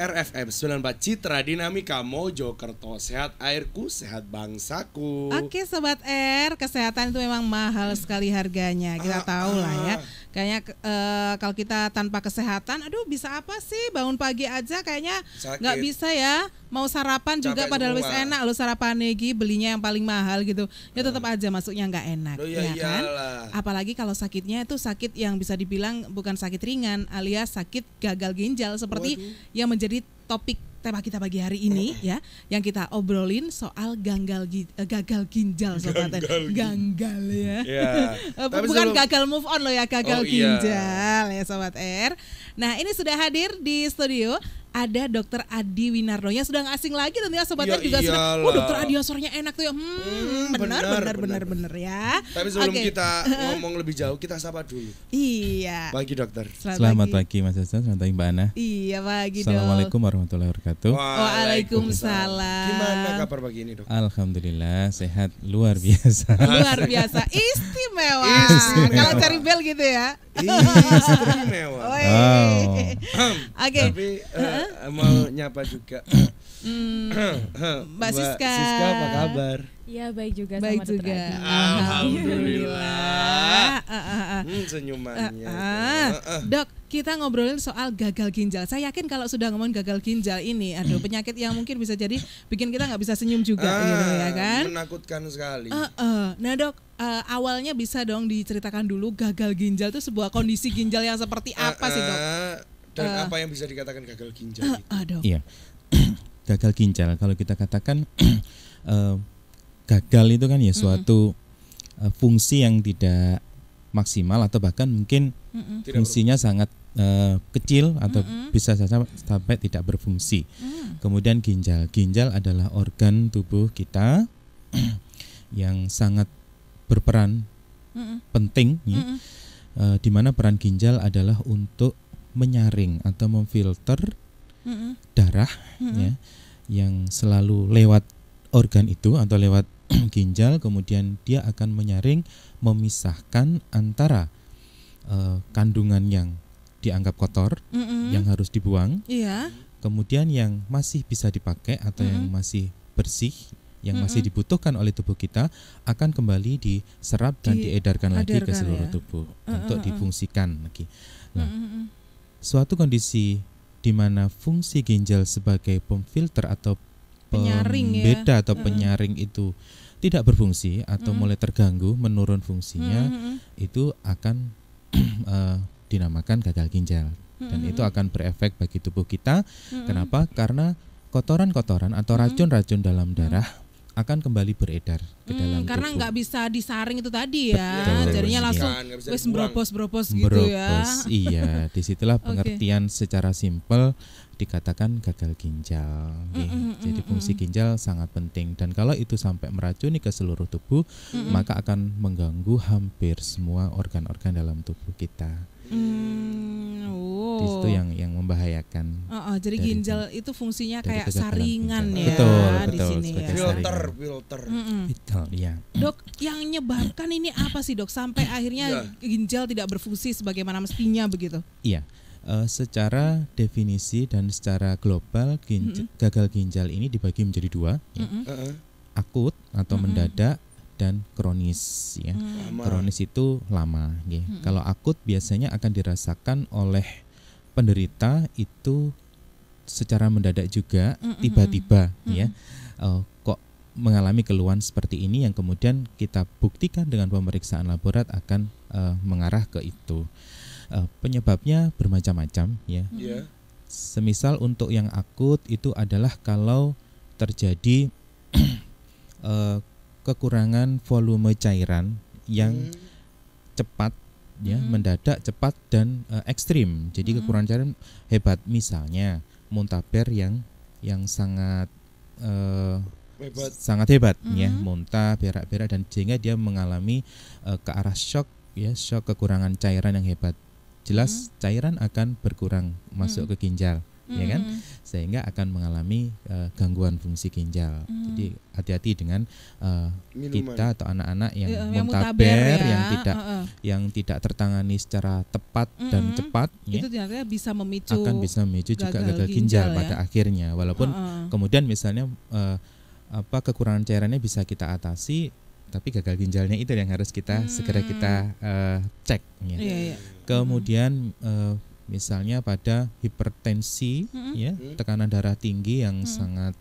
RFM 94 Citra Dinamika Mojokerto Sehat airku, sehat bangsaku Oke Sobat R, kesehatan itu memang mahal sekali harganya Kita ah, tahu lah ya ah. Kayaknya e, kalau kita tanpa kesehatan Aduh bisa apa sih bangun pagi aja kayaknya nggak bisa ya mau sarapan juga Capek padahal wis enak lo sarapan Negi belinya yang paling mahal gitu ya tetap nah. aja masuknya nggak enak Loh, ya, ya kan apalagi kalau sakitnya itu sakit yang bisa dibilang bukan sakit ringan alias sakit gagal ginjal seperti Waduh. yang menjadi topik tema kita pagi hari ini eh, eh. ya yang kita obrolin soal gagal eh, gagal ginjal sobat gagal, ya yeah. Iya. bukan sebelum... gagal move on loh ya gagal oh, iya. ginjal iya. ya sobat R nah ini sudah hadir di studio ada Dokter Adi Winarno yang sudah asing lagi tentunya sobatnya ya juga iyalah. sudah. Oh Dokter Adi enak tuh ya. Hmm, hmm benar, benar, benar, benar, ya. Tapi sebelum okay. kita ngomong lebih jauh kita sapa dulu. Iya. Pagi dokter. Selamat, selamat pagi. pagi Mas Hasan, selamat pagi Mbak Ana. Iya pagi dok. Assalamualaikum warahmatullahi wabarakatuh. Waalaikumsalam. Gimana kabar pagi ini dok? Alhamdulillah sehat luar biasa. luar biasa istimewa. istimewa. Kalau cari bel gitu ya. Istimewa. Oke. Okay. Tapi, uh, mau hmm. nyapa juga. Hmm. Mbak, Siska. Siska apa kabar? Iya baik juga baik juga. Alhamdulillah. Hmm, senyumannya. Ah, ah, ah. Dok, kita ngobrolin soal gagal ginjal. Saya yakin kalau sudah ngomong gagal ginjal ini, aduh penyakit yang mungkin bisa jadi bikin kita nggak bisa senyum juga, gitu ya kan? Menakutkan sekali. Nah dok, uh, awalnya bisa dong diceritakan dulu gagal ginjal itu sebuah kondisi ginjal yang seperti apa uh, uh, sih dok? Dan uh, apa yang bisa dikatakan gagal ginjal? Uh, Iya. gagal ginjal kalau kita katakan uh, gagal itu kan ya suatu mm -mm. fungsi yang tidak maksimal atau bahkan mungkin mm -mm. fungsinya sangat uh, kecil atau mm -mm. bisa saja sampai tidak berfungsi. Mm. Kemudian ginjal. Ginjal adalah organ tubuh kita yang sangat berperan mm -mm. penting ya. Mm -mm. Uh, di mana peran ginjal adalah untuk menyaring atau memfilter mm -mm. darah mm ya yang selalu lewat organ itu atau lewat ginjal kemudian dia akan menyaring memisahkan antara uh, kandungan yang dianggap kotor mm yang harus dibuang yeah. kemudian yang masih bisa dipakai atau mm yang masih bersih yang mm -mm. masih dibutuhkan oleh tubuh kita akan kembali diserap dan di, diedarkan lagi ke seluruh ya. tubuh uh, uh, untuk difungsikan lagi. Nah, mm -mm suatu kondisi di mana fungsi ginjal sebagai pemfilter atau penyaring beda ya. atau penyaring itu tidak berfungsi atau mm. mulai terganggu menurun fungsinya mm -hmm. itu akan eh, dinamakan gagal ginjal dan itu akan berefek bagi tubuh kita kenapa karena kotoran-kotoran atau racun-racun dalam darah akan kembali beredar ke hmm, dalam hmm, karena nggak bisa disaring itu tadi ya Betul, jadinya iya. langsung wes bropos bropos gitu bropos, ya iya disitulah okay. pengertian secara simpel dikatakan gagal ginjal mm -mm, mm -mm, jadi fungsi ginjal sangat penting dan kalau itu sampai meracuni ke seluruh tubuh mm -mm. maka akan mengganggu hampir semua organ-organ dalam tubuh kita Hmm, oh. Di situ oh. yang yang membahayakan. Oh, oh jadi ginjal itu, itu fungsinya kayak saringan ginjal. ya betul, di betul, sini ya. Filter, filter. Mm -mm. Betul, ya. Dok, yang menyebabkan ini apa sih, Dok? Sampai akhirnya ya. ginjal tidak berfungsi sebagaimana mestinya begitu? Iya. Uh, secara definisi dan secara global ginjal, mm -hmm. gagal ginjal ini dibagi menjadi dua, mm -hmm. ya. uh -uh. akut atau mm -hmm. mendadak dan kronis ya. Hmm. Lama. Kronis itu lama ya. Hmm. Kalau akut biasanya akan dirasakan oleh penderita itu secara mendadak juga hmm, hmm, tiba-tiba hmm. ya. Uh, kok mengalami keluhan seperti ini yang kemudian kita buktikan dengan pemeriksaan laborat akan uh, mengarah ke itu. Uh, penyebabnya bermacam-macam ya. Yeah. Semisal untuk yang akut itu adalah kalau terjadi uh, kekurangan volume cairan yang hmm. cepat ya hmm. mendadak cepat dan uh, ekstrim jadi hmm. kekurangan cairan hebat misalnya muntaber yang yang sangat uh, hebat. sangat hebat ya, -hmm. ya muntah berak-berak dan sehingga dia mengalami uh, ke arah shock ya shock kekurangan cairan yang hebat jelas -hmm. cairan akan berkurang masuk -hmm. ke ginjal mm. ya kan hmm. sehingga akan mengalami uh, gangguan fungsi ginjal mm. jadi hati-hati dengan uh, kita atau anak-anak yang, iya, yang, yang ya. yang tidak uh, uh. yang tidak tertangani secara tepat mm -hmm. dan cepat ya. itu ternyata bisa memicu akan bisa memicu gagal juga gagal ginjal, ginjal ya? pada akhirnya walaupun uh -uh. kemudian misalnya uh, apa kekurangan cairannya bisa kita atasi tapi gagal ginjalnya itu yang harus kita hmm. segera kita uh, cek ya. Yeah, yeah. Kemudian uh, misalnya pada hipertensi mm-hmm. ya tekanan darah tinggi yang mm-hmm. sangat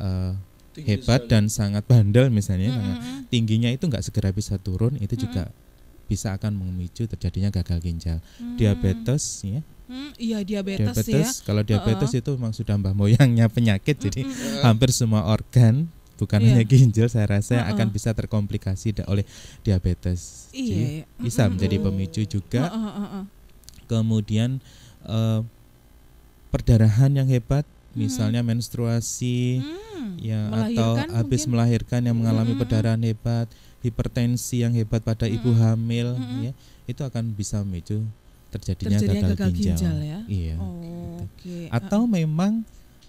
uh, tinggi hebat sekali. dan sangat bandel misalnya mm-hmm. tingginya itu nggak segera bisa turun itu mm-hmm. juga bisa akan memicu terjadinya gagal ginjal mm-hmm. diabetes ya Hmm, iya diabetes, ya. diabetes ya. Kalau diabetes uh -uh. itu memang sudah mbah moyangnya penyakit, uh jadi hampir semua organ bukan yeah. hanya iya. ginjal saya rasa uh -uh. akan bisa terkomplikasi oleh diabetes. Iya, yeah. bisa menjadi pemicu juga. Uh -uh. Uh -uh kemudian uh, perdarahan yang hebat hmm. misalnya menstruasi hmm. ya atau habis melahirkan yang mengalami hmm. perdarahan hebat hipertensi yang hebat pada hmm. ibu hamil hmm. ya itu akan bisa memicu terjadinya, terjadinya gagal, gagal ginjal, ginjal ya? iya oh, gitu. okay. atau uh. memang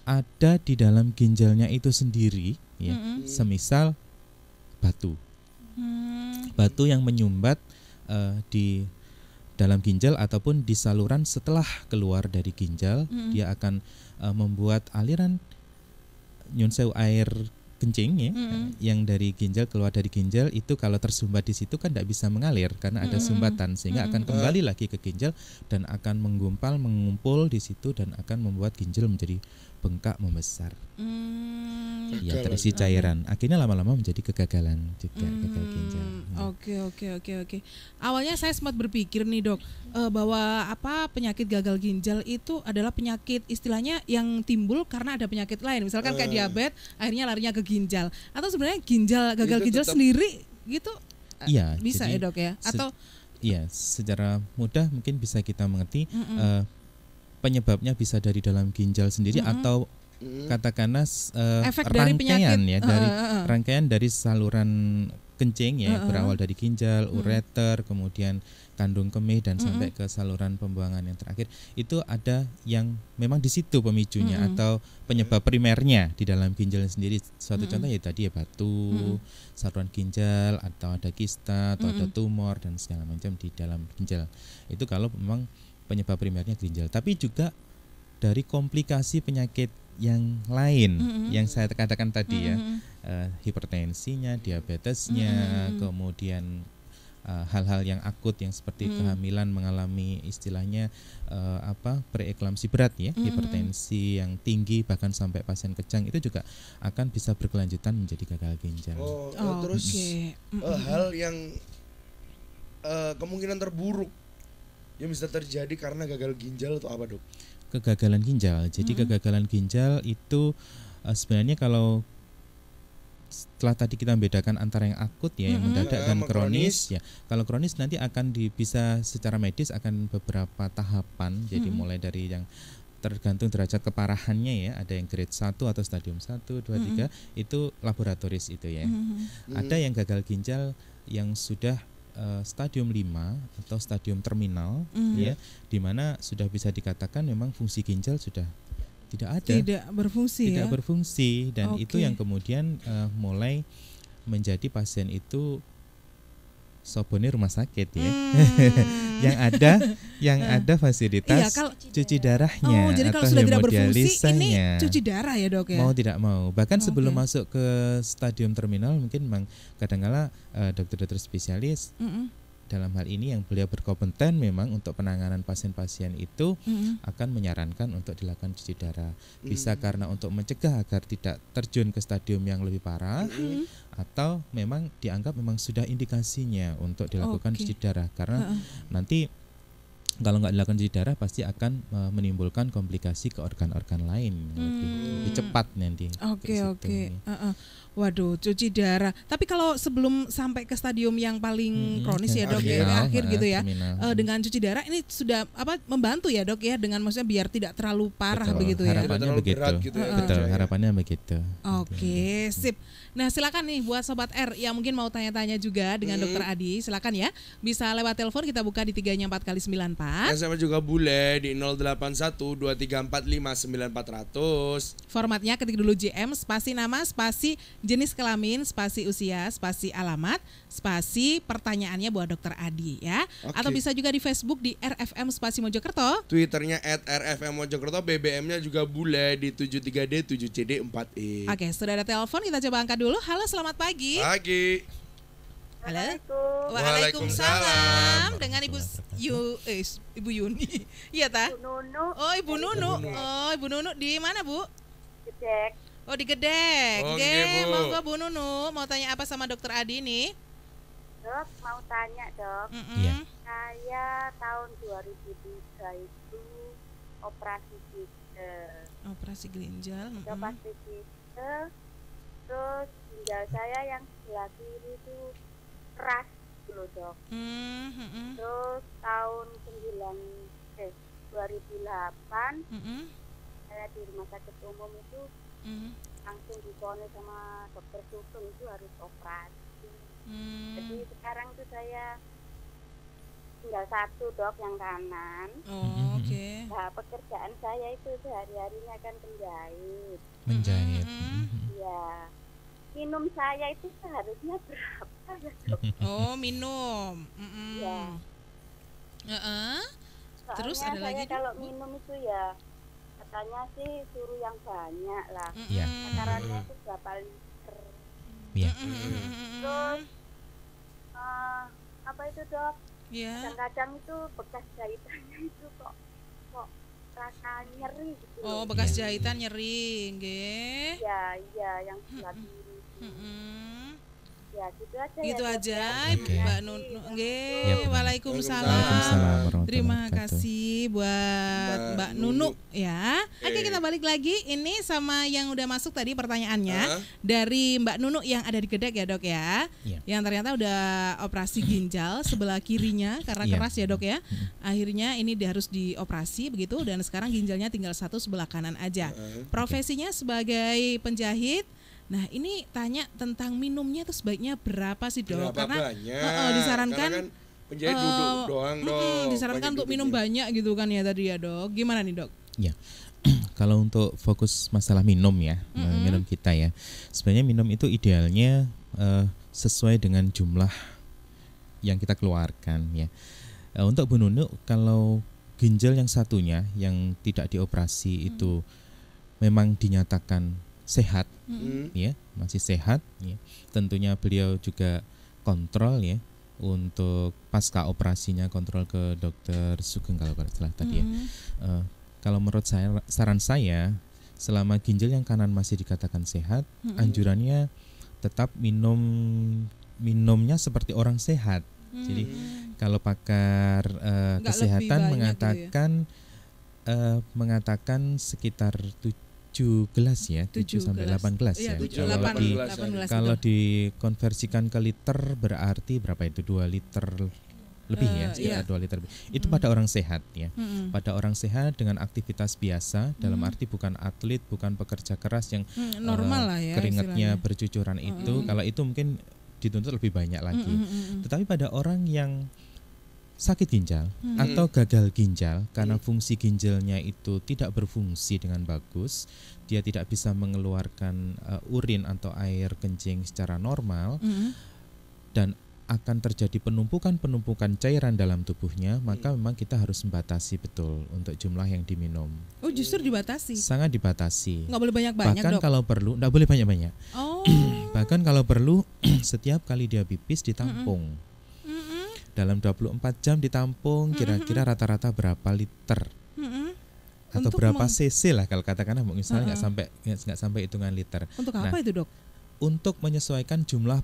ada di dalam ginjalnya itu sendiri ya hmm. hmm. semisal batu hmm. batu yang menyumbat uh, di dalam ginjal ataupun di saluran setelah keluar dari ginjal mm. dia akan uh, membuat aliran nyunsew air kencing ya mm. yang dari ginjal keluar dari ginjal itu kalau tersumbat di situ kan tidak bisa mengalir karena ada mm. sumbatan sehingga mm. akan kembali lagi ke ginjal dan akan menggumpal mengumpul di situ dan akan membuat ginjal menjadi bengkak membesar hmm. ya terisi cairan akhirnya lama-lama menjadi kegagalan juga hmm. gagal ginjal hmm. oke oke oke oke awalnya saya sempat berpikir nih dok e, bahwa apa penyakit gagal ginjal itu adalah penyakit istilahnya yang timbul karena ada penyakit lain misalkan uh. kayak eh. diabetes akhirnya larinya ke ginjal atau sebenarnya ginjal gagal ginjal ginjal sendiri gitu e, iya bisa jadi, ya dok ya atau Iya, secara mudah mungkin bisa kita mengerti mm -mm. Uh, penyebabnya bisa dari dalam ginjal sendiri mm -hmm. atau katakanlah uh, Efek rangkaian ya dari uh, uh, uh. rangkaian dari saluran kencing ya uh, uh. berawal dari ginjal, ureter, kemudian kandung kemih dan hmm. sampai ke saluran pembuangan yang terakhir itu ada yang memang di situ pemicunya hmm. atau penyebab primernya di dalam ginjal sendiri. Suatu hmm. contoh ya tadi ya batu, hmm. saluran ginjal atau ada kista atau hmm. ada tumor dan segala macam di dalam ginjal. Itu kalau memang penyebab primernya ginjal, tapi juga dari komplikasi penyakit yang lain mm -hmm. yang saya katakan tadi mm -hmm. ya uh, hipertensinya, diabetesnya, mm -hmm. kemudian eh, hal-hal uh, yang akut yang seperti mm -hmm. kehamilan mengalami istilahnya uh, apa preeklamsi berat ya, mm -hmm. hipertensi yang tinggi bahkan sampai pasien kejang itu juga akan bisa berkelanjutan menjadi gagal ginjal. Oh, oh terus okay. uh, hal yang uh, kemungkinan terburuk yang bisa terjadi karena gagal ginjal atau apa dok? Kegagalan ginjal. Jadi mm -hmm. kegagalan ginjal itu uh, sebenarnya kalau setelah tadi kita membedakan antara yang akut ya -hmm. yang mendadak eh, dan kronis, kronis ya kalau kronis nanti akan di, bisa secara medis akan beberapa tahapan mm -hmm. jadi mulai dari yang tergantung derajat keparahannya ya ada yang grade 1 atau stadium 1 2 3 mm -hmm. itu laboratoris itu ya mm -hmm. ada hmm. yang gagal ginjal yang sudah uh, stadium 5 atau stadium terminal mm. ya di mana sudah bisa dikatakan memang fungsi ginjal sudah tidak ada tidak berfungsi tidak ya? berfungsi dan okay. itu yang kemudian uh, mulai menjadi pasien itu Sobone rumah sakit ya. Hmm. yang ada yang nah. ada fasilitas iya, kalau, cuci darahnya oh, jadi atau kalau sudah tidak berfungsi ini cuci darah ya, Dok ya. Mau tidak mau. Bahkan oh, sebelum masuk ke stadium terminal mungkin memang kadang-kala uh, eh, dokter-dokter spesialis mm -mm dalam hal ini yang beliau berkompeten memang untuk penanganan pasien-pasien itu mm-hmm. akan menyarankan untuk dilakukan cuci darah. Bisa mm-hmm. karena untuk mencegah agar tidak terjun ke stadium yang lebih parah mm-hmm. atau memang dianggap memang sudah indikasinya untuk dilakukan okay. cuci darah karena uh-uh. nanti kalau nggak dilakukan cuci darah pasti akan e, menimbulkan komplikasi ke organ-organ lain gitu. hmm. lebih, lebih cepat nanti. Oke gitu. oke. Okay. Waduh, cuci darah. Tapi kalau sebelum sampai ke stadium yang paling hmm, kronis ya dok, ya, iya, akhir gitu ya, terminal. Eh, dengan cuci darah ini sudah apa membantu ya dok ya, dengan maksudnya biar tidak terlalu parah Betul. begitu ya. Harapannya begitu. Gitu ya. Betul, ya. harapannya begitu. Oke, sip. Nah silakan nih buat sobat R yang mungkin mau tanya-tanya juga dengan hmm. dokter Adi, silakan ya. Bisa lewat telepon kita buka di tiganya empat kali sembilan empat. sama juga bule di nol delapan satu dua tiga empat empat lima sembilan ratus. Formatnya ketik dulu JM spasi nama spasi jenis kelamin, spasi usia, spasi alamat, spasi pertanyaannya buat dokter Adi ya. Okay. Atau bisa juga di Facebook di RFM Spasi Mojokerto. Twitternya @RFM_Mojokerto, RFM BBM-nya juga bule di 73D 7CD4E. Oke, okay, sudah ada telepon, kita coba angkat dulu. Halo, selamat pagi. Pagi. Halo. Waalaikumsalam. Dengan Ibu Yu eh, Ibu Yuni. Iya ta? Ibu Nunu. Oh, Ibu Nunu. Oh, Ibu Nunu di mana, Bu? Oh di Gedek. Oke, oh, Ge, monggo Bu Nunu mau tanya apa sama dokter Adi nih? Dok, mau tanya dok. Mm -mm. Yeah. Saya tahun 2003 itu operasi ginjal. Operasi ginjal. Mm -mm. Operasi ginjal. Terus ginjal saya yang sebelah kiri itu keras dulu dok. Mm -mm. Terus tahun 9 eh 2008 mm -mm. saya di rumah sakit umum itu mm. langsung diponis sama dokter Sultan itu harus operasi mm. jadi sekarang tuh saya tinggal satu dok yang kanan oh, hmm, hmm, hmm. oke okay. nah pekerjaan saya itu sehari harinya kan menjahit menjahit mm. ya minum saya itu seharusnya berapa ya dok oh minum mm -mm. ya uh -uh. Terus ada saya lagi kalau minum itu ya katanya sih suruh yang banyak lah yeah. takarannya itu berapa liter yeah. terus uh, apa itu dok iya. kadang kadang yeah. itu bekas jahitannya itu kok kok rasa nyeri gitu oh bekas iya. jahitan nyeri nggih ya iya yang sebelah kiri ya gitu aja ya, gitu ya, aja Mbak Nun iya. nggih ya, waalaikumsalam. waalaikumsalam terima kasih buat Mbak, Mbak Nunu ya okay. kita balik lagi ini sama yang udah masuk tadi pertanyaannya uh -huh. dari Mbak Nunu yang ada di Gedek ya dok ya Yeah. yang ternyata udah operasi hmm. ginjal sebelah kirinya karena yeah. keras ya dok ya hmm. akhirnya ini harus dioperasi begitu dan sekarang ginjalnya tinggal satu sebelah kanan aja uh -huh. profesinya okay. sebagai penjahit Nah ini tanya tentang minumnya itu sebaiknya berapa sih dok? Berapa Karena banyak? Uh, disarankan Karena kan uh, doang dok. Hmm, disarankan untuk minum banyak gitu kan ya tadi ya dok. Gimana nih dok? Ya. Kalau untuk fokus masalah minum ya, mm -hmm. minum kita ya. Sebenarnya minum itu idealnya uh, sesuai dengan jumlah yang kita keluarkan ya. Uh, untuk bunuh kalau ginjal yang satunya yang tidak dioperasi mm -hmm. itu memang dinyatakan sehat mm. ya masih sehat ya tentunya beliau juga kontrol ya untuk pasca operasinya kontrol ke dokter Sugeng kalau salah tadi mm. ya uh, kalau menurut saya saran saya selama ginjal yang kanan masih dikatakan sehat mm. anjurannya tetap minum minumnya seperti orang sehat mm. jadi kalau pakar uh, kesehatan mengatakan gitu ya? uh, mengatakan sekitar tujuh tujuh gelas ya, tujuh sampai delapan gelas iya, ya. Tujuh delapan gelas. Kalau dikonversikan ke liter berarti berapa itu dua liter lebih uh, ya eh, sekitar iya. dua liter lebih. itu hmm. pada orang sehat ya hmm. pada orang sehat dengan aktivitas biasa dalam hmm. arti bukan atlet bukan pekerja keras yang hmm, normal eh, lah ya keringatnya bercucuran itu hmm. kalau itu mungkin dituntut lebih banyak lagi hmm, hmm. hmm, hmm. tetapi pada orang yang sakit ginjal hmm. atau hmm. gagal ginjal karena hmm. fungsi ginjalnya itu tidak berfungsi dengan bagus, dia tidak bisa mengeluarkan uh, urin atau air kencing secara normal hmm. dan akan terjadi penumpukan-penumpukan cairan dalam tubuhnya, maka hmm. memang kita harus membatasi betul untuk jumlah yang diminum. Oh, justru dibatasi? Sangat dibatasi. Nggak boleh banyak-banyak. Bahkan dok. kalau perlu, nggak boleh banyak-banyak. Oh. Bahkan kalau perlu, setiap kali dia pipis ditampung. Mm -mm dalam 24 jam ditampung mm-hmm. kira-kira rata-rata berapa liter mm-hmm. atau untuk berapa cc lah kalau katakanlah misalnya nggak uh -uh. sampai nggak sampai hitungan liter untuk nah, apa itu dok untuk menyesuaikan jumlah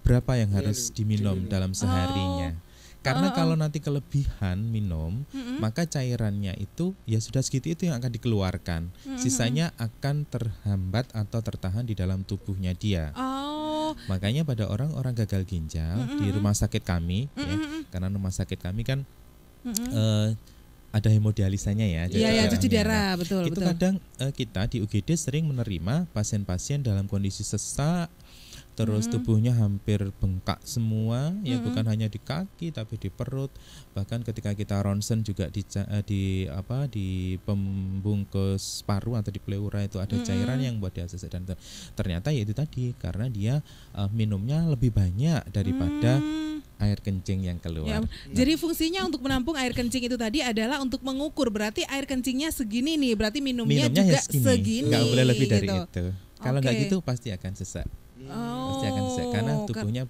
berapa yang iya, harus diminum, dalam seharinya oh. Karena uh, uh. kalau ah. nanti kelebihan minum, uh -uh. maka cairannya itu ya sudah segitu itu yang akan dikeluarkan. Uh -uh. Sisanya akan terhambat atau tertahan di dalam tubuhnya dia. Oh makanya pada orang-orang gagal ginjal mm -hmm. di rumah sakit kami mm -hmm. ya karena rumah sakit kami kan mm -hmm. uh, ada hemodialisanya ya. Iya, ya, cuci darah, betul. Itu betul. kadang uh, kita di UGD sering menerima pasien-pasien dalam kondisi sesak terus hmm. tubuhnya hampir bengkak semua ya hmm. bukan hanya di kaki tapi di perut bahkan ketika kita ronsen juga di eh, di apa di pembungkus paru atau di pleura itu ada hmm. cairan hmm. yang buat diakses dan ternyata yaitu tadi karena dia uh, minumnya lebih banyak daripada hmm air kencing yang keluar. Ya, nah. jadi fungsinya untuk menampung air kencing itu tadi adalah untuk mengukur berarti air kencingnya segini nih, berarti minumnya, minumnya ya juga segini. segini. boleh lebih dari gitu. itu. Kalau okay. nggak gitu pasti akan sesak. Oh, pasti akan sesak oh, karena tubuhnya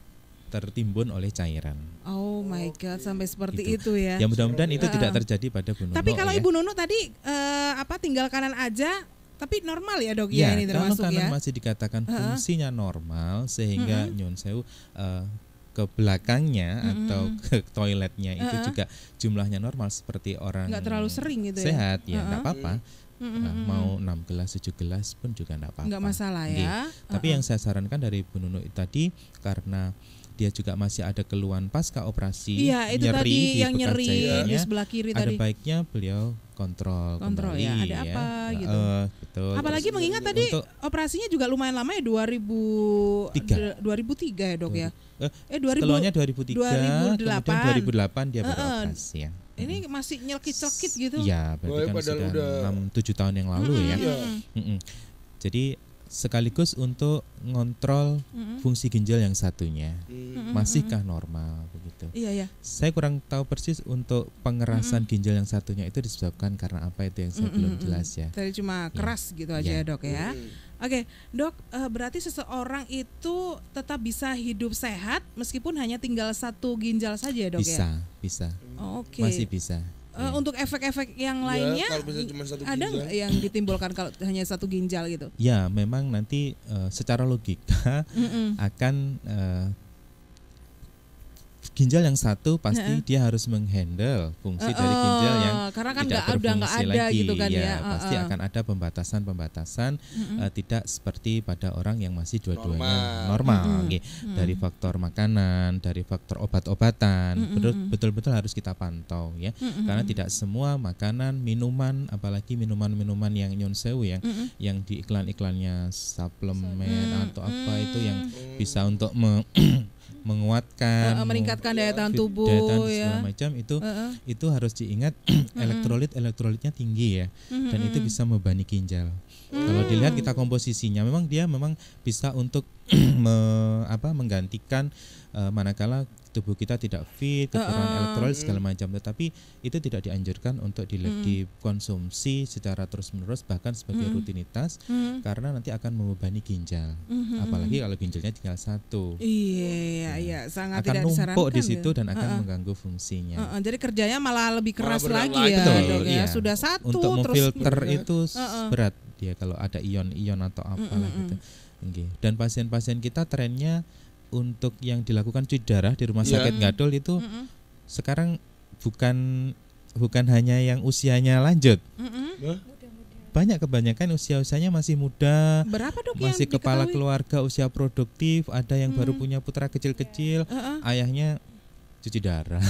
tertimbun oleh cairan. Oh my god, sampai seperti gitu. itu ya. Ya mudah-mudahan itu uh, tidak terjadi pada Bu Nunu. Tapi kalau ya. Ibu Nunu tadi uh, apa tinggal kanan aja tapi normal ya dok ya, ya ini termasuk kalau kanan ya. masih dikatakan uh -huh. fungsinya normal sehingga uh -huh. nyun sewu uh, ke belakangnya uh -huh. atau ke toiletnya uh -huh. itu juga jumlahnya normal seperti orang Enggak terlalu sering gitu ya? sehat ya Sehat uh -huh. apa-apa Mm-hmm. Nah, mau 6 gelas, 7 gelas pun juga enggak apa-apa. Enggak masalah ya. Yeah. Uh-uh. Tapi yang saya sarankan dari Bu Nunu tadi karena dia juga masih ada keluhan pasca operasi iya, itu nyeri tadi di yang nyeri di sebelah kiri ada tadi. baiknya beliau kontrol kontrol kembali, ya ada ya. apa gitu uh, betul. apalagi Terus, mengingat tadi untuk, operasinya juga lumayan lama ya 2000 2003 ya dok 2000, ya eh 2000 keluarnya 2003 2008 2008 dia beroperasi uh, uh, ya ini masih nyelkit nyelkit gitu. Iya, berarti kan sudah enam tujuh tahun yang lalu mm -hmm. ya. Mm -hmm. Jadi sekaligus untuk ngontrol mm-hmm. fungsi ginjal yang satunya mm-hmm. masihkah normal begitu? Iya ya. Saya kurang tahu persis untuk pengerasan mm-hmm. ginjal yang satunya itu disebabkan karena apa itu yang saya mm-hmm. belum jelas ya. Tadi cuma iya. keras yeah. gitu aja ya, ya dok ya. mm Oke, okay, dok, eh, berarti seseorang itu tetap bisa hidup sehat meskipun hanya tinggal satu ginjal saja, ya, dok ya? bisa, ya? Bisa, Oh, Oke. Okay. Masih bisa. Uh, eh, yeah. Untuk efek-efek yang ya, lainnya, ya, ada nggak yang ditimbulkan kalau hanya satu ginjal gitu? Ya, memang nanti uh, secara logika mm -mm. akan uh, ginjal yang satu pasti dia harus menghandle fungsi uh dari ginjal yang karena kan tidak gak, berfungsi gak ada gitu lagi gitu kan iya, ya, ya. Uh-uh. pasti akan ada pembatasan-pembatasan uh-uh. uh, tidak seperti pada orang yang masih dua-duanya normal, normal uh huh uh huh dari faktor makanan dari faktor obat-obatan uh huh betul-betul harus kita pantau ya uh huh karena tidak semua makanan minuman apalagi minuman-minuman yang nyun sewu yang uh huh yang di iklan-iklannya suplemen uh huh atau apa uh-uh. itu yang bisa untuk menguatkan uh, meningkatkan daya iya, tahan tubuh daya tahan ya. segala macam itu uh, uh. itu harus diingat elektrolit elektrolitnya tinggi ya dan itu bisa membebani ginjal hmm. kalau mm. dilihat kita komposisinya memang dia memang bisa untuk me, apa menggantikan uh, manakala tubuh kita tidak fit, kekurangan uh, elektrolit segala macam. Tetapi itu tidak dianjurkan untuk di, mm. dikonsumsi secara terus-menerus bahkan sebagai mm. rutinitas mm. karena nanti akan membebani ginjal. Mm-hmm. Apalagi kalau ginjalnya tinggal satu. Iya, iya, iya, iya, iya. sangat akan tidak numpuk di situ ya? dan akan uh, uh. mengganggu fungsinya. Uh, uh. Jadi kerjanya malah lebih keras malah lagi, ya, gitu betul, ya. Iya. Sudah satu untuk memfilter terus gitu ya. itu uh, uh. berat dia ya, kalau ada ion-ion atau apalah mm-hmm. gitu. Okay. Dan pasien-pasien kita trennya untuk yang dilakukan cuci darah di rumah iya. sakit yeah. Gadol itu mm -mm. sekarang bukan bukan hanya yang usianya lanjut. Banyak kebanyakan usia-usianya masih muda. Berapa dok Masih kepala keluarga, usia produktif, ada yang hmm. baru mm. punya putra kecil-kecil, yeah. uh -uh. ayahnya cuci darah.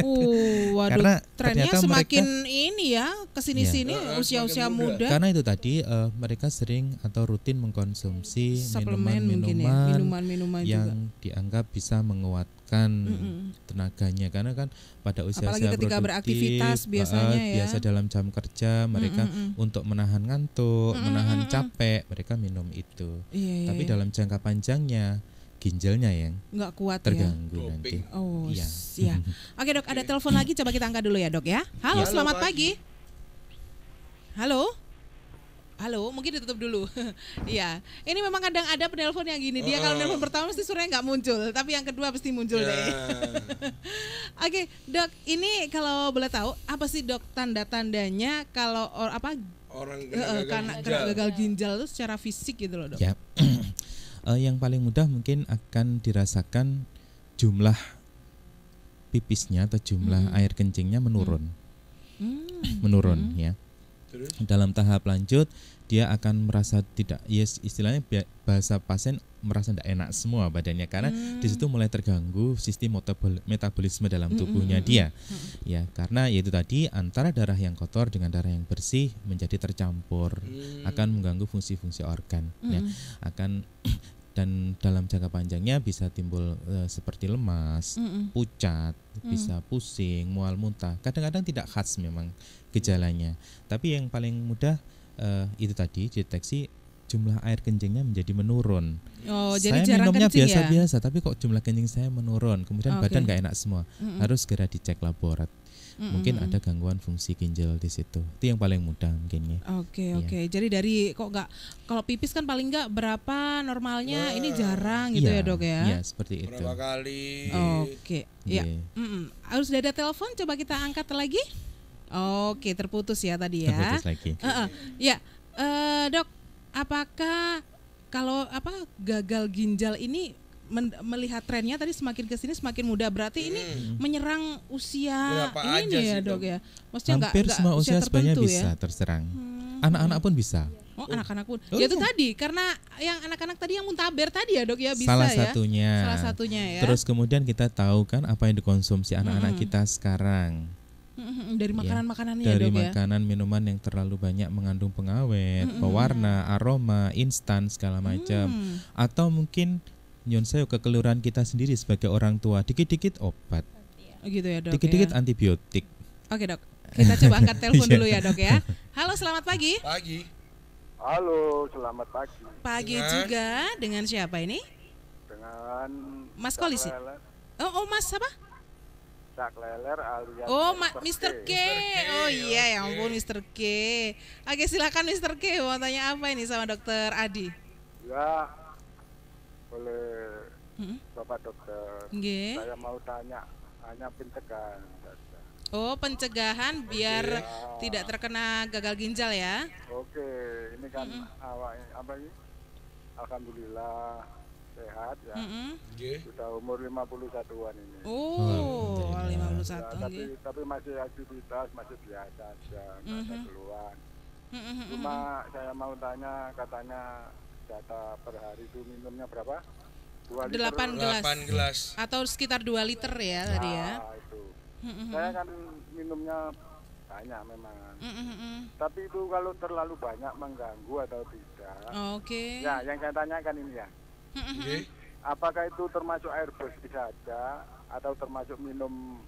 Uh, waduh. Karena trennya semakin mereka, ini ya kesini sini ya. Oh, usia-usia muda. Karena itu tadi uh, mereka sering atau rutin mengkonsumsi minuman-minuman ya, minuman, yang juga. dianggap bisa menguatkan mm -mm. tenaganya karena kan pada usia usia ketika beraktivitas eh, biasanya uh, ya. Biasa dalam jam kerja mereka mm -mm. untuk menahan ngantuk, mm -mm. menahan capek mereka minum itu. Yeah, iya, Tapi yeah. dalam jangka panjangnya ginjalnya ya nggak kuat ya? terganggu ya. nanti. Oh iya. Ya. Oke dok, ada telepon lagi coba kita angkat dulu ya dok ya. Halo, Halo selamat pagi. pagi. Halo. Halo, mungkin ditutup dulu. Iya, ini memang kadang ada penelpon yang gini. Dia uh. kalau oh. telepon pertama mesti suaranya nggak muncul, tapi yang kedua pasti muncul yeah. deh. Oke, dok, ini kalau boleh tahu apa sih dok tanda-tandanya kalau or, apa orang gagal, uh, karena gagal. gagal ginjal itu secara fisik gitu loh dok? Ya, uh, yang paling mudah mungkin akan dirasakan jumlah pipisnya atau jumlah hmm. air kencingnya menurun hmm. menurun hmm. ya Terus? dalam tahap lanjut dia akan merasa tidak yes istilahnya bahasa pasien merasa tidak enak semua badannya karena hmm. di situ mulai terganggu sistem metabolisme dalam hmm, tubuhnya hmm. dia hmm, hmm. ya karena yaitu tadi antara darah yang kotor dengan darah yang bersih menjadi tercampur hmm. akan mengganggu fungsi-fungsi organ ya. hmm. ya akan dan dalam jangka panjangnya bisa timbul e, seperti lemas, Mm-mm. pucat, mm. bisa pusing, mual muntah. Kadang-kadang tidak khas memang gejalanya. Tapi yang paling mudah e, itu tadi deteksi jumlah air kencingnya menjadi menurun. Oh, saya minumnya ya? biasa-biasa, ya? tapi kok jumlah kencing saya menurun. Kemudian okay. Oh, badan nggak enak semua. Mm-mm. Harus segera dicek laborat hmm mungkin ada gangguan fungsi ginjal di situ. Itu yang paling mudah mungkin ya. Oke, okay, iya. oke. Okay. Jadi dari kok nggak kalau pipis kan paling nggak berapa normalnya, Wah. ini jarang gitu ya, ya Dok ya. Iya, seperti itu. Berapa kali? Oke. ya Harus ada telepon coba kita angkat lagi. Oke, okay, terputus ya tadi ya. Terputus lagi. Uh-uh. Ya, uh, Dok, apakah kalau apa gagal ginjal ini melihat trennya tadi semakin ke sini semakin muda berarti hmm. ini menyerang usia Berapa ini ya dok ya maksudnya hampir gak, semua gak usia, usia sebenarnya bisa ya? terserang hmm. anak-anak hmm. pun bisa oh anak-anak oh. pun oh, ya itu iya. tadi karena yang anak-anak tadi yang muntaber tadi ya dok ya bisa salah ya. satunya salah satunya ya terus kemudian kita tahu kan apa yang dikonsumsi anak-anak hmm. kita sekarang hmm, dari iya. ya, ya? makanan makanan ya, dari dok, makanan ya? minuman yang terlalu banyak mengandung pengawet, hmm, pewarna, aroma, instan segala macam, hmm. atau mungkin nyun saya ke kelurahan kita sendiri sebagai orang tua dikit-dikit obat oh, gitu ya dikit-dikit ya. antibiotik oke okay, dok kita coba angkat telepon iya. dulu ya dok ya halo selamat pagi pagi halo selamat pagi pagi dengan, juga dengan siapa ini dengan Mas Kolisi ya? oh, oh Mas apa Cak Leler alias Oh, Ma Mr. K. K. Oh iya, ya ampun Mr. K. Oke, silakan Mr. K mau tanya apa ini sama Dokter Adi? Ya, oleh hmm Bapak Dokter. Saya mau tanya hanya pencegahan. Oh, pencegahan biar okay. Iya. tidak terkena gagal ginjal ya. Oke, ini kan mm-hmm. awak apa ini? Alhamdulillah sehat ya. Mm-hmm. Okay. Hmm. Sudah umur 51-an ini. Oh, lima puluh satu tapi, tapi masih aktivitas, masih biasa aja, hmm ada mm Cuma saya mau tanya katanya data per hari itu minumnya berapa? 2 liter. 8 gelas. 8 gelas. Atau sekitar 2 liter ya nah, tadi ya. itu. Mm -hmm. Saya kan minumnya banyak memang. Mm -hmm. Tapi itu kalau terlalu banyak mengganggu atau tidak. Oh, Oke. Okay. Ya, yang saya tanyakan ini ya. Mm -hmm. Apakah itu termasuk air bersih saja atau termasuk minum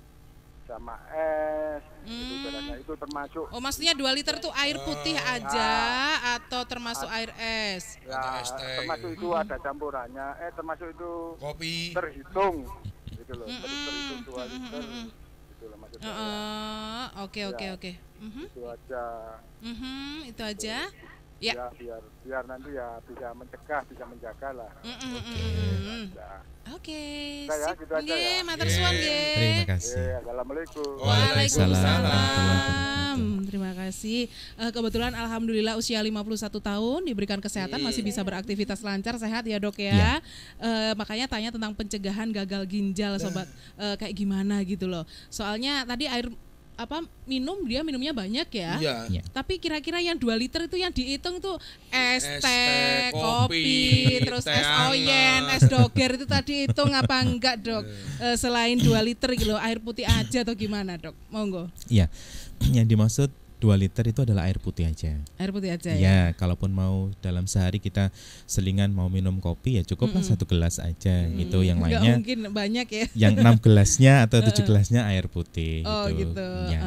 sama es gitu, hmm. itu, itu termasuk oh maksudnya dua liter tuh air putih ah. aja nah, atau termasuk air es ya termasuk itu hmm. ada campurannya eh termasuk itu kopi terhitung gitu loh hmm. terhitung dua liter gitu loh maksudnya oke oke ya, oke mm-hmm. itu aja mm -hmm, itu gitu. aja Ya. ya biar biar nanti ya bisa mencegah, bisa menjaga lah. Mm, mm, oke mm, ya, Oke. Okay. Nah, ya, gitu ya. Matur suwun Terima kasih. ya, Assalamualaikum. Waalaikumsalam. Terima kasih. Uh, kebetulan alhamdulillah usia 51 tahun diberikan kesehatan masih iya. bisa beraktivitas lancar sehat ya, Dok ya. ya. Uh, makanya tanya tentang pencegahan gagal ginjal sobat uh, kayak gimana gitu loh. Soalnya tadi air apa minum dia minumnya banyak ya. Iya. iya. Tapi kira-kira yang dua liter itu yang dihitung tuh es, teh, kopi, kopi terus es oyen, es doger itu tadi hitung apa enggak, Dok? E, selain dua liter gitu air putih aja atau gimana, Dok? Monggo. ya Yang dimaksud 2 liter itu adalah air putih aja. Air putih aja. Ya, ya? kalaupun mau dalam sehari kita selingan mau minum kopi ya cukuplah mm -mm. satu gelas aja mm -mm. gitu. Yang lainnya. lainnya mungkin banyak ya. Yang enam gelasnya atau tujuh gelasnya air putih oh, gitu. gitu. Ya.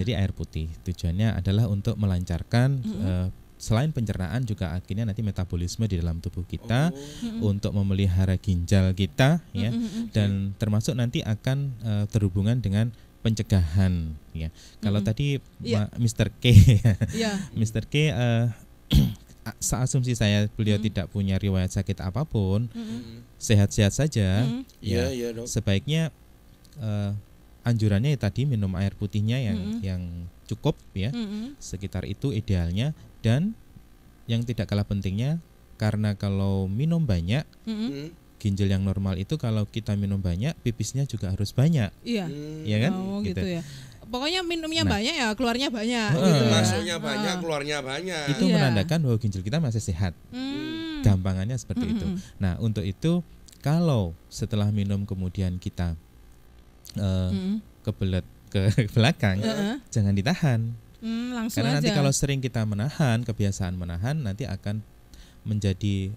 Jadi air putih tujuannya adalah untuk melancarkan mm -hmm. Uh, selain pencernaan juga akhirnya nanti metabolisme di dalam tubuh kita oh. untuk memelihara ginjal kita ya dan termasuk nanti akan uh, terhubungan dengan pencegahan ya. Kalau mm -hmm. tadi yeah. Mr. K yeah. Mr. K uh, eh, asumsi saya beliau mm. tidak punya riwayat sakit apapun, sehat-sehat mm. saja. Mm. Ya, yeah, yeah, sebaiknya uh, anjurannya ya tadi minum air putihnya yang mm. yang cukup ya, mm. sekitar itu idealnya dan yang tidak kalah pentingnya karena kalau minum banyak mm ginjal yang normal itu kalau kita minum banyak pipisnya juga harus banyak iya hmm. ya kan oh, gitu. gitu ya pokoknya minumnya nah. banyak ya keluarnya banyak uh, gitu ya. masuknya banyak ah. keluarnya banyak itu yeah. menandakan bahwa ginjal kita masih sehat hmm. gampangannya seperti hmm. itu nah untuk itu kalau setelah minum kemudian kita uh, hmm. kebelet ke belakang uh-huh. jangan ditahan hmm, langsung karena aja. nanti kalau sering kita menahan kebiasaan menahan nanti akan menjadi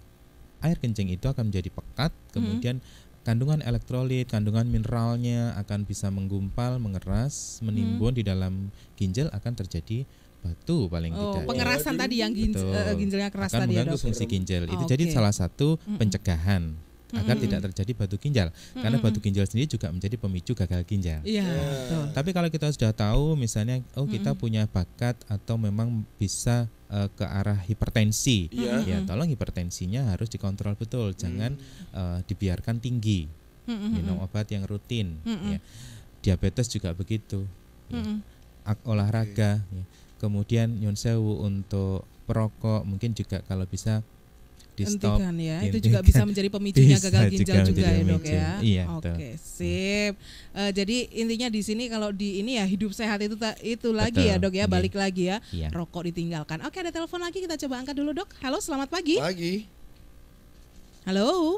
air kencing itu akan menjadi pekat, hmm. kemudian hmm. kandungan elektrolit, kandungan mineralnya akan bisa menggumpal, mengeras, menimbun hmm. di dalam ginjal akan terjadi batu paling oh, tidak. Ya. Pengerasan ya. tadi yang ginjal, eh, uh, ginjalnya keras akan tadi ya, fungsi ginjal. Itu okay. Ah, jadi salah satu pencegahan agar hmm. tidak terjadi batu ginjal hmm. karena batu ginjal sendiri juga menjadi pemicu gagal ginjal. Iya. Yeah. Iya. Tapi kalau kita sudah tahu misalnya oh kita hmm. punya bakat atau memang bisa uh, ke arah hipertensi. Yeah. Ya tolong hipertensinya harus dikontrol betul, jangan uh, dibiarkan tinggi. Hmm. hmm Minum hmm. obat yang rutin hmm. ya. Diabetes juga begitu. Ya. Hmm. Ya. olahraga okay. ya. Kemudian nyun sewu untuk perokok mungkin juga kalau bisa di stop. Hentikan ya. Hentikan. Itu gitu. juga bisa menjadi pemicunya bisa gagal ginjal juga, juga ya dok ya. Iya, Oke, okay, hmm. sip. Uh, jadi intinya di sini kalau di ini ya hidup sehat itu itu lagi ya dok ya, iya. balik lagi ya. Yeah. Rokok ditinggalkan. Oke, okay, ada telepon lagi kita coba angkat dulu dok. Halo, selamat pagi. Pagi. Halo.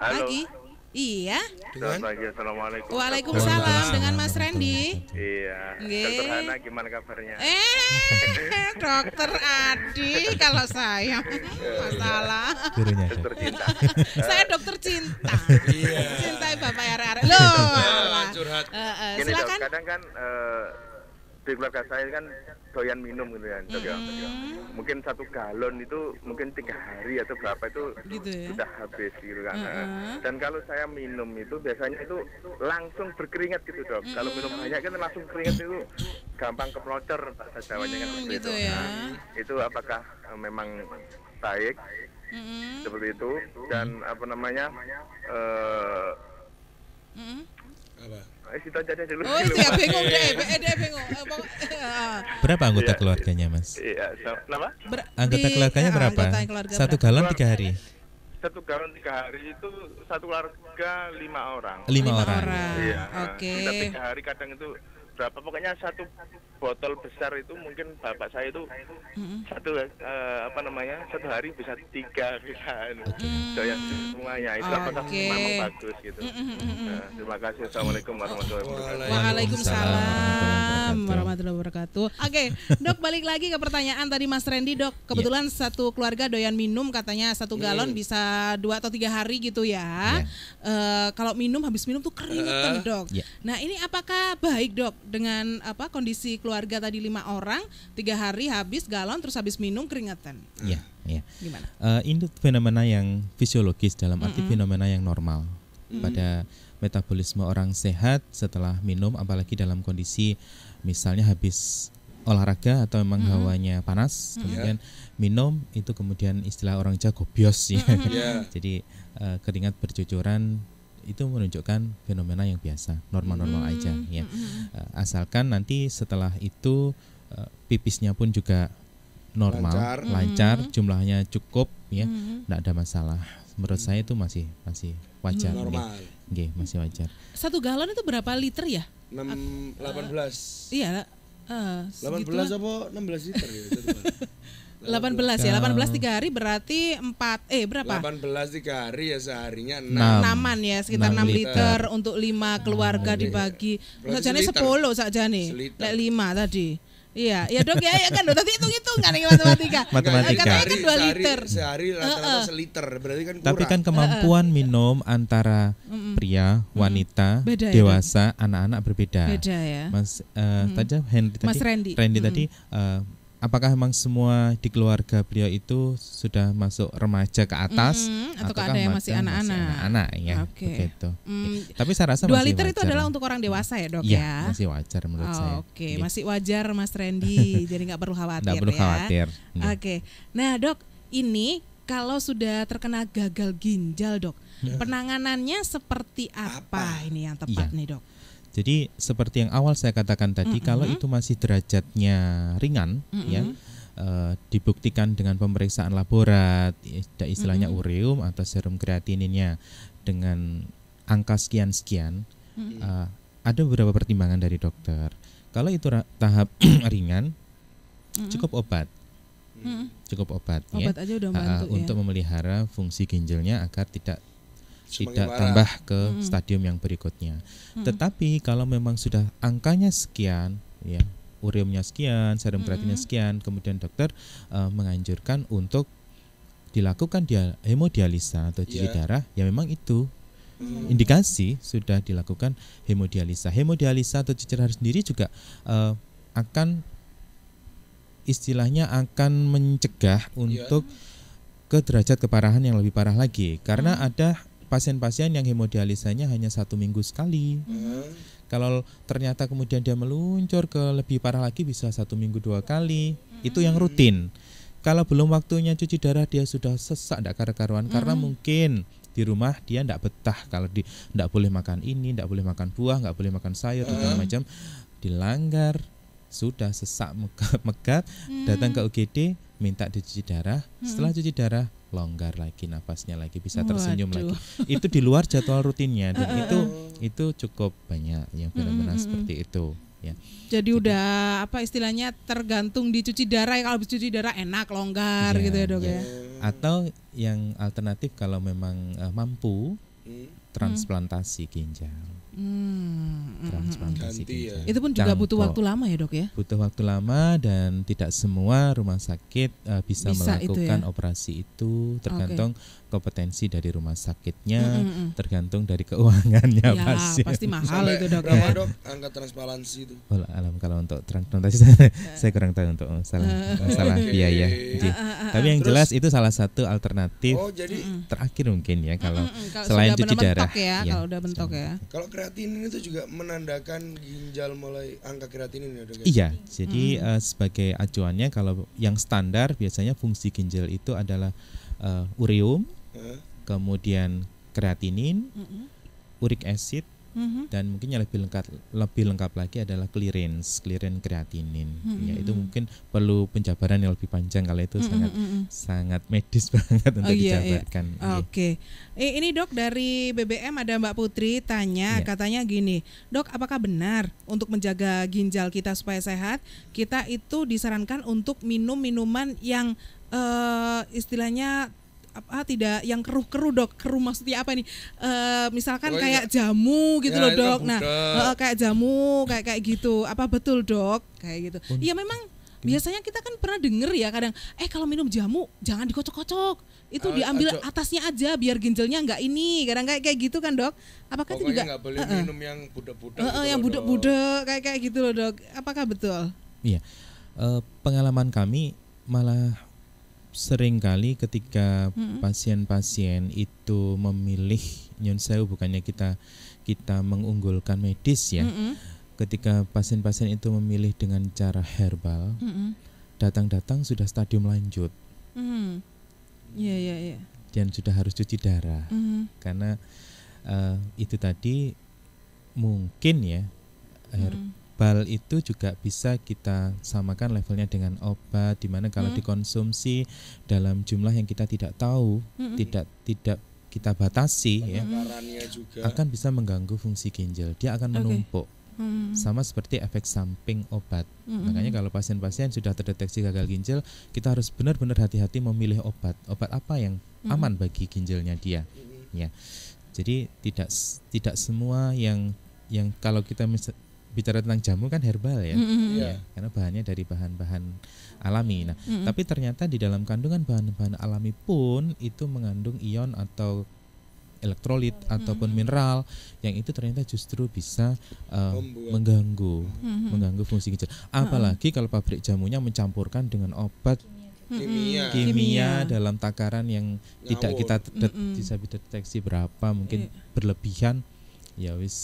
Halo. Pagi. Halo. Iya. Selamat pagi, assalamualaikum. Waalaikumsalam dengan Mas Randy. Iya. iya. Nge. gimana kabarnya? Eh, Dokter Adi kalau saya masalah. Dokter cinta. saya dokter cinta. Iya. Cintai Bapak Yara. Loh. Iya. Curhat. Uh, uh, silakan. dok, kadang kan uh, di keluarga saya kan doyan minum gitu kan, ya. Mm -hmm. Mungkin satu galon itu mungkin tiga hari atau berapa itu gitu ya? sudah habis gitu kan. Mm Dan kalau saya minum itu biasanya itu langsung berkeringat gitu dok. Mm Kalau hmm. minum banyak kan langsung keringat itu gampang keprocer bahasa Jawanya kan hmm, seperti gitu itu. Ya. Nah, itu apakah eh, memang baik mm seperti itu dan apa namanya? Uh, mm Oh ya, bingung iya, deh, iya. Eh, bingung. Eh, eh, ah. berapa anggota yeah, keluarganya mas? Iya, Ber anggota keluarganya ya, berapa? Anggota keluarga satu berapa? galon tiga hari. Satu galon tiga hari itu satu keluarga lima orang. Lima, lima orang. Iya. Oke. Okay. tiga hari kadang itu berapa? Pokoknya satu botol besar itu mungkin bapak saya itu mm-hmm. satu uh, apa namanya satu hari bisa tiga bisa anu. okay. doyan semuanya itu okay. apakah memang bagus gitu. Mm-hmm. Nah, terima kasih assalamualaikum warahmatullahi wabarakatuh. Waalaikumsalam warahmatullahi wabarakatuh. Oke okay, dok balik lagi ke pertanyaan tadi Mas Randy dok iya. kebetulan yeah. satu keluarga doyan minum katanya satu iya. galon yeah. bisa dua atau tiga hari gitu ya. Yeah. Iya. Uh, kalau minum habis minum tuh keringetan uh, dok. Yeah. Nah ini apakah baik dok dengan apa kondisi keluarga keluarga tadi lima orang tiga hari habis galon terus habis minum keringatan. Iya, ya gimana uh, ini fenomena yang fisiologis dalam arti mm hmm fenomena yang normal mm hmm pada metabolisme orang sehat setelah minum apalagi dalam kondisi misalnya habis olahraga atau memang mm -hmm. hawanya panas mm -hmm. kemudian minum itu kemudian istilah orang jago bios ya. Mm -hmm. yeah. Jadi uh, keringat bercucuran itu menunjukkan fenomena yang biasa, normal-normal hmm. aja ya. Hmm, hmm. Eh, asalkan nanti setelah itu eh, pipisnya pun juga normal, lancar, hmm, lancar hmm. jumlahnya cukup ya, tidak hmm. ada masalah. Menurut saya itu masih masih wajar. Ya. Normal. Nge, nge, masih wajar. Satu galon itu berapa liter ya? 6 18. Uh, iya, Uh, eh, 18 apa 16 liter ya? 18 ya, 18 3 hari berarti 4 eh berapa? 18 3 hari ya seharinya 6. 6 ya, sekitar 6, 6 liter. liter untuk 5 keluarga oh, dibagi. Sajane 10 sajane. Lek 5 tadi. Iya, ya dok ya, ya kan tadi hitung-hitungan ini matematika. matematika. Eh, Katanya kan 2 liter. Sehari, sehari rata-rata uh, uh. seliter, berarti kan kurang. Tapi kan kemampuan uh, uh. minum antara uh, uh. pria, wanita, Beda ya, dewasa, anak-anak berbeda. Beda ya. Mas uh, hmm. tadi Henry tadi Mas Randy, Randy hmm. tadi uh, apakah memang semua di keluarga beliau itu sudah masuk remaja ke atas mm, atau ada yang masih anak-anak? Anak ya, okay. begitu. Mm, iya. Tapi saya rasa dua liter wajar. itu adalah untuk orang dewasa ya dok ya? ya? Masih wajar menurut oh, saya. Oke, okay. Gitu. Ya. masih wajar Mas Randy, jadi nggak perlu khawatir. Nggak perlu ya? khawatir. Ya. Oke, okay. nah dok ini kalau sudah terkena gagal ginjal dok, iya. penanganannya seperti apa, apa? ini yang tepat ya. nih dok? Jadi seperti yang awal saya katakan tadi, mm -hmm. kalau itu masih derajatnya ringan, mm -hmm. ya e, dibuktikan dengan pemeriksaan laborat, ya, istilahnya mm -hmm. ureum atau serum kreatininnya dengan angka sekian sekian, mm -hmm. e, eh, ada beberapa pertimbangan dari dokter. Kalau itu tahap ringan, cukup obat. Cukup obat, ya. obat ya. aja udah bantu, uh, ya. Untuk memelihara fungsi ginjalnya agar tidak tidak tambah ke mm -hmm. stadium yang berikutnya. -hmm. Tetapi kalau memang sudah angkanya sekian, ya ureumnya sekian, serum hmm. kreatinnya sekian, kemudian dokter uh, menganjurkan untuk dilakukan dia hemodialisa atau cuci yeah. darah, ya memang itu hmm. indikasi sudah dilakukan hemodialisa. Hemodialisa atau cuci darah sendiri juga uh, akan istilahnya akan mencegah ya. untuk ke derajat keparahan yang lebih parah lagi karena hmm. ada pasien-pasien yang hemodialisanya hanya satu minggu sekali. Hmm. Kalau ternyata kemudian dia meluncur ke lebih parah lagi bisa satu minggu dua kali. Hmm. Itu yang hmm. rutin. Kalau belum waktunya cuci darah dia sudah sesak tidak karu-karuan hmm. karena mungkin di rumah dia tidak betah kalau tidak boleh makan ini, tidak boleh makan buah, tidak boleh makan sayur, hmm. macam dilanggar sudah sesak megat hmm. datang ke UGD minta dicuci darah hmm. setelah cuci darah longgar lagi nafasnya lagi bisa tersenyum Waduh. lagi itu di luar jadwal rutinnya dan itu itu cukup banyak yang benar-benar hmm, hmm, hmm. seperti itu ya. Jadi, Jadi udah apa istilahnya tergantung dicuci darah kalau dicuci darah enak longgar ya, gitu ya dok ya. ya. Atau yang alternatif kalau memang uh, mampu hmm. transplantasi ginjal. Hmm transplantasi Ganti, ya. Itu pun juga Cangkok. Nah, butuh waktu lama ya dok ya? Butuh waktu lama dan tidak semua rumah sakit uh, bisa, bisa melakukan itu ya? operasi itu tergantung okay. kompetensi dari rumah sakitnya, mm -hmm. tergantung dari keuangannya ya, pasien. Pasti mahal itu dok. ya? dok angka transplantasi itu? Oh, alam kalau untuk transplantasi ya. saya, kurang tahu untuk salah eh. salah biaya. Eh, tapi yang jelas itu salah satu alternatif oh, jadi, terakhir mungkin ya kalau, selain cuci darah. Ya, ya, kalau udah bentuk ya. Kalau kreatinin itu juga menandakan ginjal mulai angka kreatinin ya dok? Ya? Iya, hmm. jadi hmm. uh, sebagai acuannya kalau yang standar biasanya fungsi ginjal itu adalah uh, eh, ureum, huh? kemudian kreatinin, hmm. uric acid, hmm Dan mungkin yang lebih lengkap lebih lengkap lagi adalah clearance, clearance kreatinin. Mm-hmm. Ya itu mungkin perlu penjabaran yang lebih panjang kalau itu mm-hmm. sangat mm-hmm. sangat medis banget oh, iya, iya, dijabarkan. Iya. Oke. Okay. ini Dok dari BBM ada Mbak Putri tanya yeah. katanya gini, "Dok, apakah benar untuk menjaga ginjal kita supaya sehat, kita itu disarankan untuk minum minuman yang uh, istilahnya apa tidak yang keruh-keruh dok keruh maksudnya apa nih e, misalkan oh, iya. kayak jamu gitu ya, loh dok nah e, kayak jamu kayak kayak gitu apa betul dok kayak gitu iya memang biasanya kita kan pernah denger ya kadang eh kalau minum jamu jangan dikocok-kocok itu uh, diambil aco. atasnya aja biar ginjalnya nggak ini kadang kayak kayak gitu kan dok apakah itu juga boleh uh, minum yang budak-budak uh, gitu yang budak-budak kayak kayak gitu loh dok apakah betul iya uh, pengalaman kami malah seringkali ketika pasien-pasien mm-hmm. itu memilih nyun sewu bukannya kita kita mengunggulkan medis ya. Mm-hmm. Ketika pasien-pasien itu memilih dengan cara herbal, mm-hmm. datang-datang sudah stadium lanjut. Mm-hmm. Iya iya iya. Dan sudah harus cuci darah mm-hmm. karena uh, itu tadi mungkin ya her- herbal itu juga bisa kita samakan levelnya dengan obat di mana kalau hmm. dikonsumsi dalam jumlah yang kita tidak tahu hmm. tidak tidak kita batasi ya juga. akan bisa mengganggu fungsi ginjal dia akan menumpuk okay. Hmm. Sama seperti efek samping obat. Hmm. Makanya kalau pasien-pasien sudah terdeteksi gagal ginjal, kita harus benar-benar hati-hati memilih obat. Obat apa yang hmm. aman bagi ginjalnya dia. Hmm. Ya. Jadi tidak tidak semua yang yang kalau kita bicara tentang jamu kan herbal ya, mm-hmm. ya karena bahannya dari bahan-bahan alami. Nah, mm-hmm. tapi ternyata di dalam kandungan bahan-bahan alami pun itu mengandung ion atau elektrolit mm-hmm. ataupun mineral yang itu ternyata justru bisa uh, mengganggu, mm-hmm. mengganggu fungsi ginjal. Apalagi kalau pabrik jamunya mencampurkan dengan obat kimia kimia dalam takaran yang Ngawur. tidak kita mm hmm bisa dideteksi berapa mungkin iya. berlebihan ya wis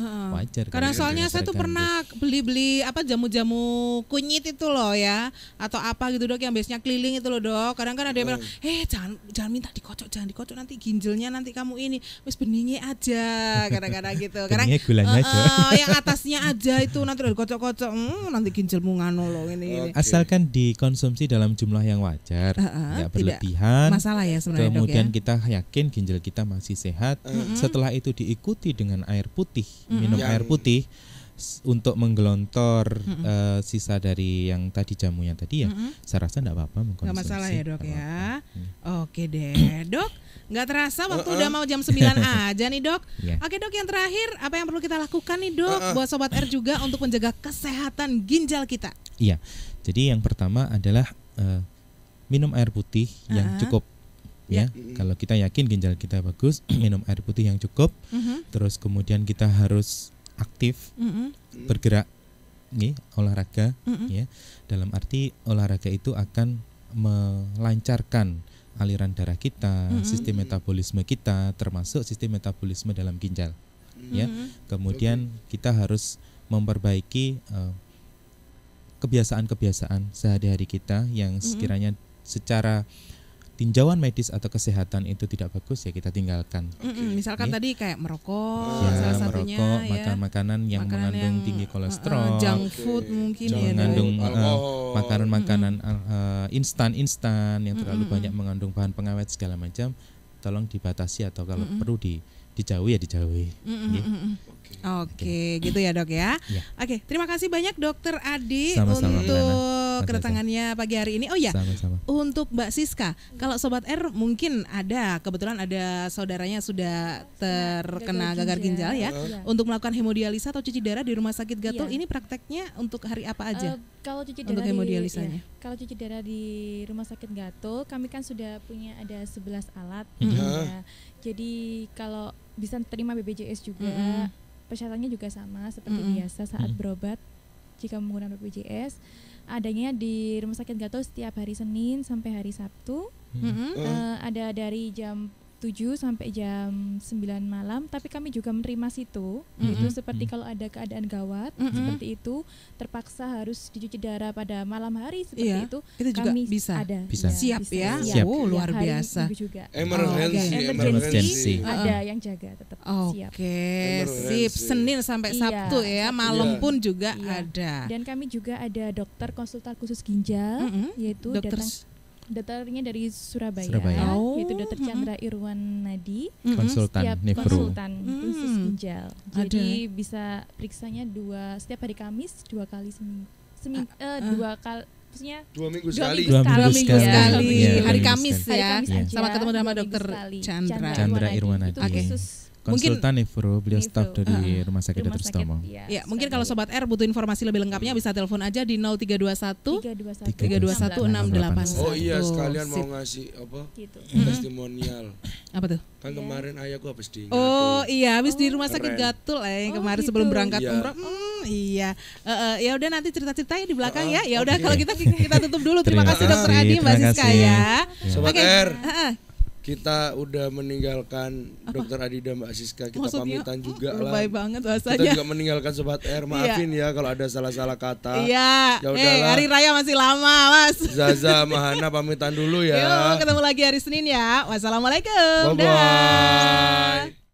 uh, wajar karena soalnya saya tuh pernah beli-beli apa jamu-jamu kunyit itu loh ya atau apa gitu dok yang biasanya keliling itu loh dok kadang kan ada yang bilang eh jangan jangan minta dikocok jangan dikocok nanti ginjalnya nanti kamu ini wes beningnya aja kadang-kadang gitu karena gulanya uh, aja uh, yang atasnya aja itu nanti udah dikocok-kocok hmm, nanti ginjal ngano loh ini, okay. ini asalkan dikonsumsi dalam jumlah yang wajar uh, uh, ya berlebihan masalah ya sebenarnya kemudian dok, ya? kita yakin ginjal kita masih sehat uh. setelah itu diikuti dengan air putih minum yang air putih untuk menggelontor mm-hmm. uh, sisa dari yang tadi jamunya tadi ya mm-hmm. saya rasa tidak apa-apa mengkonsumsi. Enggak masalah ya, Dok ya. Oke deh, Dok. nggak terasa eh, waktu uh-uh. udah mau jam 9 aja nih, Dok. Yeah. Oke, Dok, yang terakhir apa yang perlu kita lakukan nih, Dok, uh-uh. buat sobat R juga untuk menjaga kesehatan ginjal kita? Iya. Jadi yang pertama adalah uh, minum air putih uh-huh. yang cukup ya. ya. Kalau kita yakin ginjal kita bagus, minum air putih yang cukup, mm -hmm. terus kemudian kita harus aktif, mm -hmm. bergerak, nih olahraga, mm -hmm. ya. Dalam arti olahraga itu akan melancarkan aliran darah kita, mm -hmm. sistem metabolisme kita, termasuk sistem metabolisme dalam ginjal, mm -hmm. ya. Mm-hmm. Kemudian kita harus memperbaiki uh, kebiasaan-kebiasaan sehari-hari kita yang mm-hmm. sekiranya mm -hmm. secara tinjauan medis atau kesehatan itu tidak bagus ya kita tinggalkan. Mm-mm, misalkan Nih. tadi kayak merokok, ya, salah satunya merokok, ya. makan makanan yang makanan mengandung yang, tinggi kolesterol, uh, junk food okay. mungkin ya, mengandung uh, makanan-makanan uh, instan-instan yang terlalu Mm-mm. banyak mengandung bahan pengawet segala macam, tolong dibatasi atau kalau Mm-mm. perlu di dijauhi ya dijauhi. Iya. Oke, okay. okay. gitu ya dok ya. Yeah. Oke, okay, terima kasih banyak dokter Adi Sama-sama, untuk sama-sama. kedatangannya pagi hari ini. Oh ya, Sama-sama. untuk Mbak Siska, kalau Sobat R mungkin ada kebetulan ada saudaranya sudah terkena gagal, ginjal, ginjal ya, ya, untuk melakukan hemodialisa atau cuci darah di rumah sakit Gatul. Ya. Ini prakteknya untuk hari apa aja? Uh, kalau cuci darah untuk hemodialisanya. Di, ya, kalau cuci darah di rumah sakit Gatul, kami kan sudah punya ada 11 alat. Mm -hmm. ya. Jadi kalau bisa terima BPJS juga. Mm -hmm persyaratannya juga sama seperti mm -hmm. biasa saat mm-hmm. berobat jika menggunakan BPJS adanya di Rumah Sakit Gatot setiap hari Senin sampai hari Sabtu. Hmm. -hmm. uh, ada dari jam 7 sampai jam 9 malam tapi kami juga menerima situ mm -hmm. itu seperti mm -hmm. kalau ada keadaan gawat mm -hmm. seperti itu terpaksa harus dicuci darah pada malam hari seperti iya, itu, itu juga kami bisa ada bisa. Ya, siap bisa, ya siap. oh luar biasa juga. emergency, oh, okay. emergency. ada yang jaga tetap okay. siap oke sip Senin sampai iya, Sabtu ya malam iya. pun juga iya. ada dan kami juga ada dokter konsultan khusus ginjal mm -hmm. yaitu dokter datarnya dari Surabaya, Surabaya. Oh. yaitu Dr. Chandra mm -hmm. Irwan Nadi, konsultan setiap Nefru. konsultan khusus ginjal. Jadi Ada. bisa periksanya dua setiap hari Kamis dua kali seminggu, seminggu uh, ah, uh. Eh, ah. dua kali maksudnya dua minggu sekali dua minggu sekali, iya, minggu sekali. Ya. hari Kamis ya, hari Kamis ya. Aja, sama ketemu sama dokter Chandra Chandra, Irwan Nadi. Oke. Okay. Khusus konsultan mungkin, Ifru, beliau Ifru. staff dari uh, Rumah Sakit Dr. Sutomo. Ya, ya mungkin kalau sobat R butuh informasi lebih lengkapnya bisa telepon aja di 0321 321 681. Oh iya, sekalian mau ngasih apa? Gitu. Hmm? Hmm. Testimonial. apa tuh? Kan iya. kemarin ayahku habis di Oh iya, habis oh. di Rumah Sakit Keren. Gatul eh oh, kemarin gitu. sebelum berangkat ya. umroh. Hmm, iya. Uh, uh, ya udah nanti cerita cerita di belakang uh, ya. Ya udah okay. kalau kita gitu kita tutup dulu. Terima, terima kasih Dokter Adi Mbak Siska ya. Sobat R kita udah meninggalkan Dokter Adida Mbak Siska kita Maksudnya, pamitan juga oh, lah. Baik banget bahasanya. Kita juga meninggalkan sobat R. Iya. Maafin ya kalau ada salah-salah kata. Iya. Ya eh, udahlah. Hey, hari raya masih lama, Mas. Zaza Mahana pamitan dulu ya. Yuk, ketemu lagi hari Senin ya. Wassalamualaikum. Bye bye.